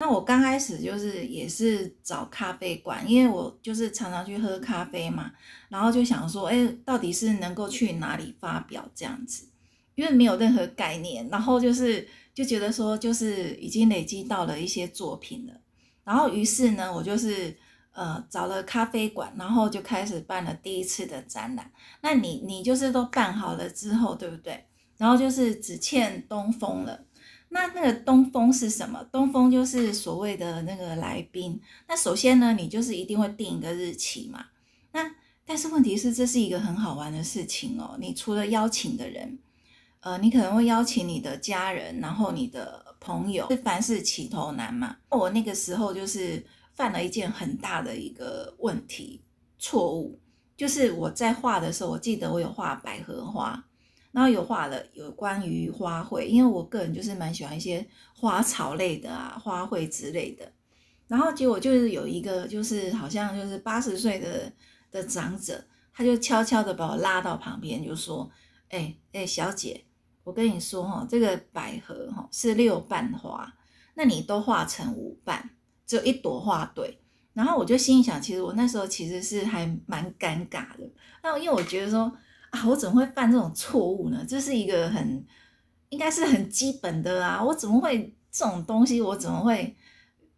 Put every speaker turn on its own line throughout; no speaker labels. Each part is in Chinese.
那我刚开始就是也是找咖啡馆，因为我就是常常去喝咖啡嘛，然后就想说，哎，到底是能够去哪里发表这样子，因为没有任何概念，然后就是就觉得说，就是已经累积到了一些作品了，然后于是呢，我就是呃找了咖啡馆，然后就开始办了第一次的展览。那你你就是都办好了之后，对不对？然后就是只欠东风了。那那个东风是什么？东风就是所谓的那个来宾。那首先呢，你就是一定会定一个日期嘛。那但是问题是，这是一个很好玩的事情哦。你除了邀请的人，呃，你可能会邀请你的家人，然后你的朋友，是凡事起头难嘛。我那个时候就是犯了一件很大的一个问题错误，就是我在画的时候，我记得我有画百合花。然后有画了有关于花卉，因为我个人就是蛮喜欢一些花草类的啊，花卉之类的。然后结果就是有一个就是好像就是八十岁的的长者，他就悄悄的把我拉到旁边，就说：“哎哎，小姐，我跟你说哈，这个百合哈是六瓣花，那你都画成五瓣，只有一朵花对。”然后我就心里想，其实我那时候其实是还蛮尴尬的。那因为我觉得说。啊，我怎么会犯这种错误呢？这是一个很，应该是很基本的啊。我怎么会这种东西，我怎么会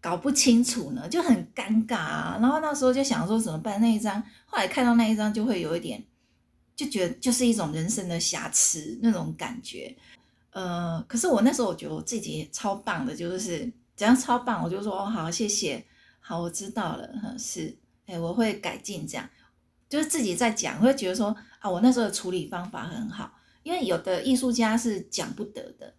搞不清楚呢？就很尴尬啊。然后那时候就想说怎么办？那一张后来看到那一张，就会有一点，就觉得就是一种人生的瑕疵那种感觉。呃，可是我那时候我觉得我自己超棒的，就是怎样超棒，我就说哦好，谢谢，好，我知道了，嗯、是，哎，我会改进这样。就是自己在讲，会觉得说啊，我那时候的处理方法很好，因为有的艺术家是讲不得的。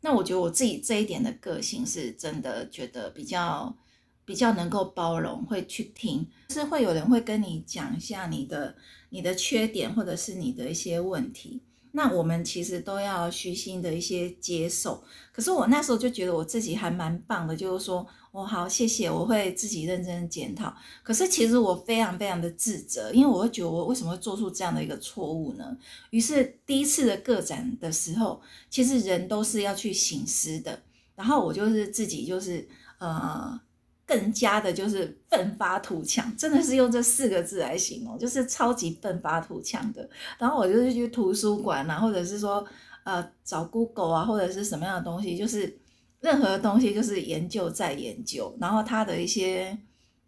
那我觉得我自己这一点的个性是真的，觉得比较比较能够包容，会去听，是会有人会跟你讲一下你的你的缺点，或者是你的一些问题。那我们其实都要虚心的一些接受。可是我那时候就觉得我自己还蛮棒的，就是说我好谢谢，我会自己认真检讨。可是其实我非常非常的自责，因为我会觉得我为什么会做出这样的一个错误呢？于是第一次的个展的时候，其实人都是要去醒思的。然后我就是自己就是呃。更加的就是奋发图强，真的是用这四个字来形容，就是超级奋发图强的。然后我就是去图书馆啊，或者是说呃找 Google 啊，或者是什么样的东西，就是任何东西就是研究再研究。然后它的一些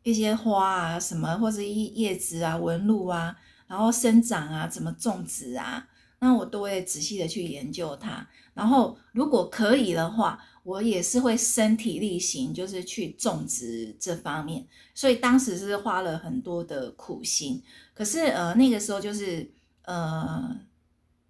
一些花啊什么，或者一叶子啊纹路啊，然后生长啊怎么种植啊。那我都会仔细的去研究它，然后如果可以的话，我也是会身体力行，就是去种植这方面。所以当时是花了很多的苦心，可是呃那个时候就是呃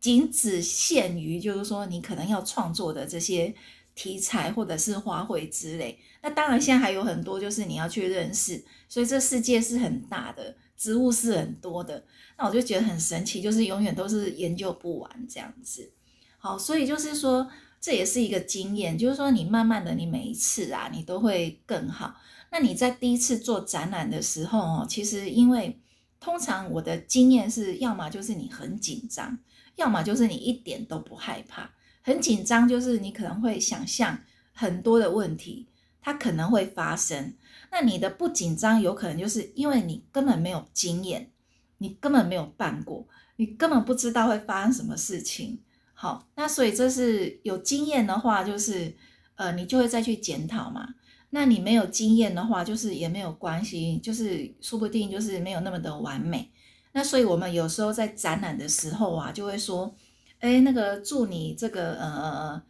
仅只限于，就是说你可能要创作的这些题材或者是花卉之类。那当然现在还有很多，就是你要去认识，所以这世界是很大的。植物是很多的，那我就觉得很神奇，就是永远都是研究不完这样子。好，所以就是说，这也是一个经验，就是说你慢慢的，你每一次啊，你都会更好。那你在第一次做展览的时候哦，其实因为通常我的经验是，要么就是你很紧张，要么就是你一点都不害怕。很紧张就是你可能会想象很多的问题，它可能会发生。那你的不紧张，有可能就是因为你根本没有经验，你根本没有办过，你根本不知道会发生什么事情。好，那所以这是有经验的话，就是呃，你就会再去检讨嘛。那你没有经验的话，就是也没有关系，就是说不定就是没有那么的完美。那所以我们有时候在展览的时候啊，就会说，哎，那个祝你这个呃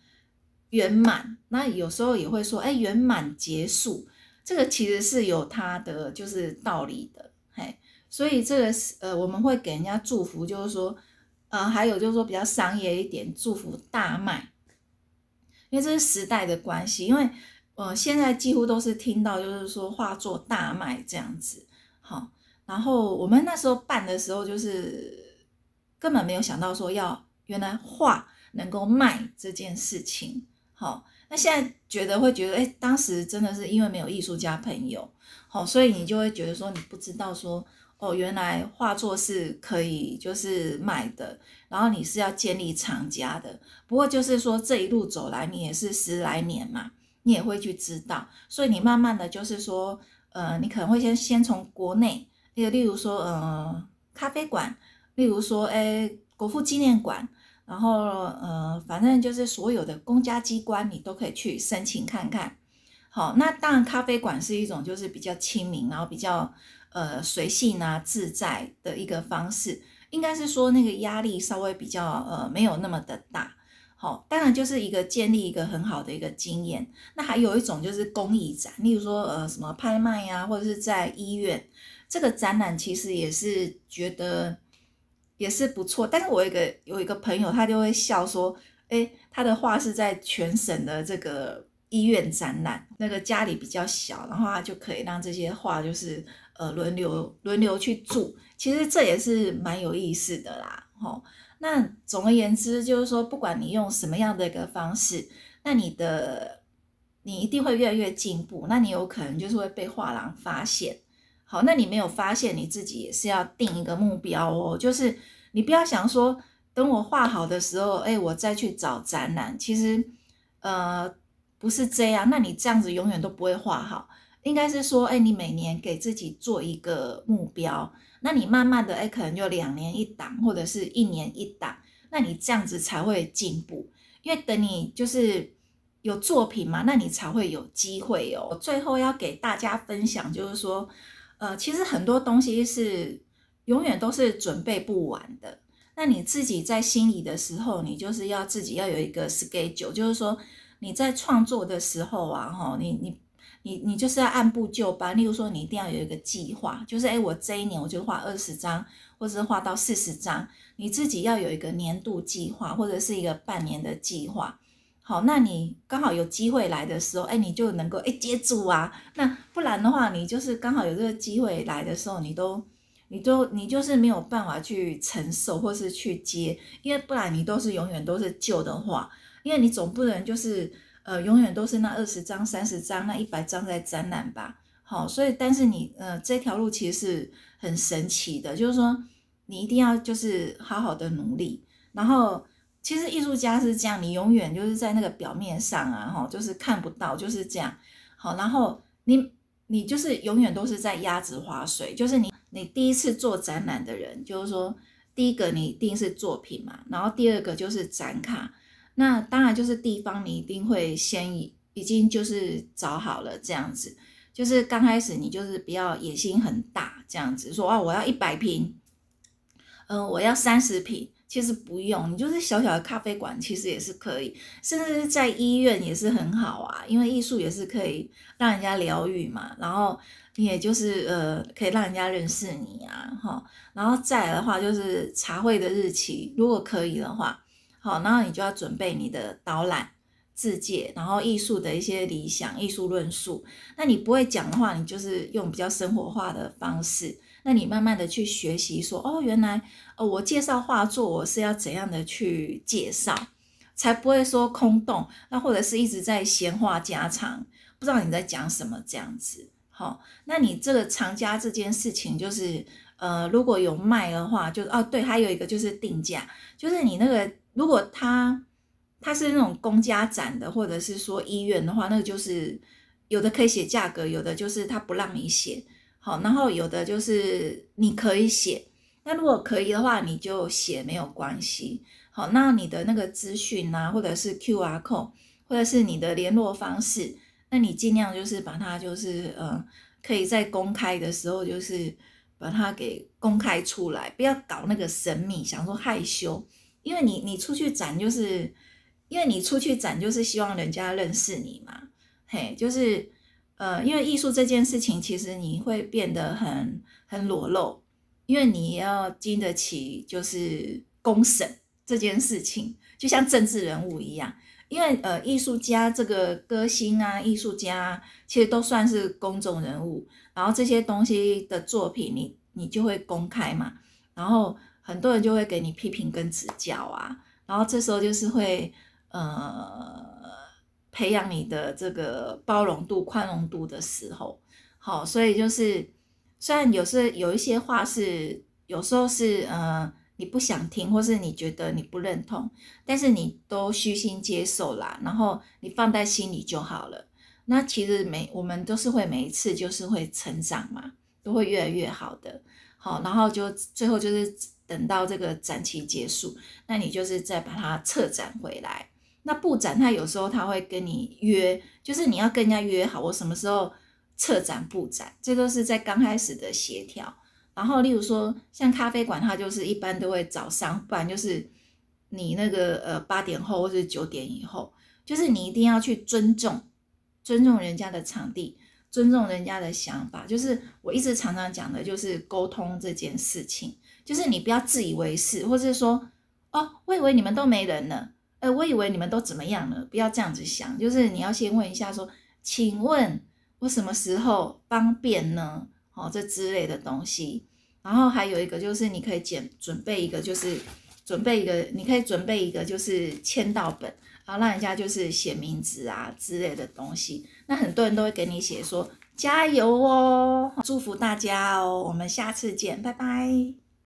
圆满。那有时候也会说，哎，圆满结束。这个其实是有它的就是道理的，嘿，所以这个是呃我们会给人家祝福，就是说，呃，还有就是说比较商业一点，祝福大卖，因为这是时代的关系，因为呃现在几乎都是听到就是说画作大卖这样子，好，然后我们那时候办的时候就是根本没有想到说要原来画能够卖这件事情，好。那现在觉得会觉得，哎，当时真的是因为没有艺术家朋友，好，所以你就会觉得说，你不知道说，哦，原来画作是可以就是卖的，然后你是要建立厂家的。不过就是说这一路走来，你也是十来年嘛，你也会去知道，所以你慢慢的就是说，呃，你可能会先先从国内，例例如说，呃，咖啡馆，例如说，哎，国父纪念馆。然后，呃，反正就是所有的公家机关你都可以去申请看看。好，那当然咖啡馆是一种就是比较亲民，然后比较呃随性啊自在的一个方式，应该是说那个压力稍微比较呃没有那么的大。好，当然就是一个建立一个很好的一个经验。那还有一种就是公益展，例如说呃什么拍卖呀，或者是在医院这个展览，其实也是觉得。也是不错，但是我一个有一个朋友，他就会笑说，哎，他的画是在全省的这个医院展览，那个家里比较小，然后他就可以让这些画就是呃轮流轮流去住，其实这也是蛮有意思的啦。吼，那总而言之就是说，不管你用什么样的一个方式，那你的你一定会越来越进步，那你有可能就是会被画廊发现。好，那你没有发现你自己也是要定一个目标哦，就是你不要想说等我画好的时候，哎，我再去找展览。其实，呃，不是这样。那你这样子永远都不会画好。应该是说，哎，你每年给自己做一个目标，那你慢慢的，哎，可能就两年一档，或者是一年一档，那你这样子才会进步。因为等你就是有作品嘛，那你才会有机会哦。最后要给大家分享，就是说。呃，其实很多东西是永远都是准备不完的。那你自己在心里的时候，你就是要自己要有一个 schedule，就是说你在创作的时候啊，哈，你你你你就是要按部就班。例如说，你一定要有一个计划，就是诶，我这一年我就画二十张，或者是画到四十张。你自己要有一个年度计划，或者是一个半年的计划。好，那你刚好有机会来的时候，哎，你就能够哎接住啊。那不然的话，你就是刚好有这个机会来的时候，你都，你都，你就是没有办法去承受或是去接，因为不然你都是永远都是旧的话，因为你总不能就是呃永远都是那二十张、三十张、那一百张在展览吧。好，所以但是你呃这条路其实是很神奇的，就是说你一定要就是好好的努力，然后。其实艺术家是这样，你永远就是在那个表面上啊，哈，就是看不到，就是这样。好，然后你你就是永远都是在鸭子划水，就是你你第一次做展览的人，就是说，第一个你一定是作品嘛，然后第二个就是展卡，那当然就是地方，你一定会先已经就是找好了这样子，就是刚开始你就是不要野心很大这样子，说啊我要一百平，嗯，我要三十平。其实不用，你就是小小的咖啡馆，其实也是可以，甚至是在医院也是很好啊，因为艺术也是可以让人家疗愈嘛。然后你也就是呃，可以让人家认识你啊，哈。然后再来的话就是茶会的日期，如果可以的话，好，然后你就要准备你的导览字介，然后艺术的一些理想、艺术论述。那你不会讲的话，你就是用比较生活化的方式。那你慢慢的去学习，说哦，原来呃，我介绍画作我是要怎样的去介绍，才不会说空洞，那或者是一直在闲话家常，不知道你在讲什么这样子。好，那你这个藏家这件事情就是，呃，如果有卖的话，就哦对，还有一个就是定价，就是你那个如果他他是那种公家展的，或者是说医院的话，那个就是有的可以写价格，有的就是他不让你写。好，然后有的就是你可以写，那如果可以的话，你就写没有关系。好，那你的那个资讯啊，或者是 Q R code，或者是你的联络方式，那你尽量就是把它就是呃，可以在公开的时候就是把它给公开出来，不要搞那个神秘，想说害羞，因为你你出去展就是因为你出去展就是希望人家认识你嘛，嘿，就是。呃，因为艺术这件事情，其实你会变得很很裸露，因为你要经得起就是公审这件事情，就像政治人物一样。因为呃，艺术家这个歌星啊，艺术家其实都算是公众人物，然后这些东西的作品，你你就会公开嘛，然后很多人就会给你批评跟指教啊，然后这时候就是会呃。培养你的这个包容度、宽容度的时候，好，所以就是虽然有时有一些话是，有时候是，嗯，你不想听，或是你觉得你不认同，但是你都虚心接受啦，然后你放在心里就好了。那其实每我们都是会每一次就是会成长嘛，都会越来越好的。好，然后就最后就是等到这个展期结束，那你就是再把它撤展回来。那布展，他有时候他会跟你约，就是你要跟人家约好，我什么时候策展布展，这都是在刚开始的协调。然后，例如说像咖啡馆，它就是一般都会早上，不然就是你那个呃八点后或是九点以后，就是你一定要去尊重、尊重人家的场地，尊重人家的想法。就是我一直常常讲的，就是沟通这件事情，就是你不要自以为是，或是说哦，我以为你们都没人了。我以为你们都怎么样了？不要这样子想，就是你要先问一下，说，请问我什么时候方便呢？哦，这之类的东西。然后还有一个就是，你可以准准备一个，就是准备一个，你可以准备一个，就是签到本然后让人家就是写名字啊之类的东西。那很多人都会给你写说加油哦，祝福大家哦，我们下次见，拜拜。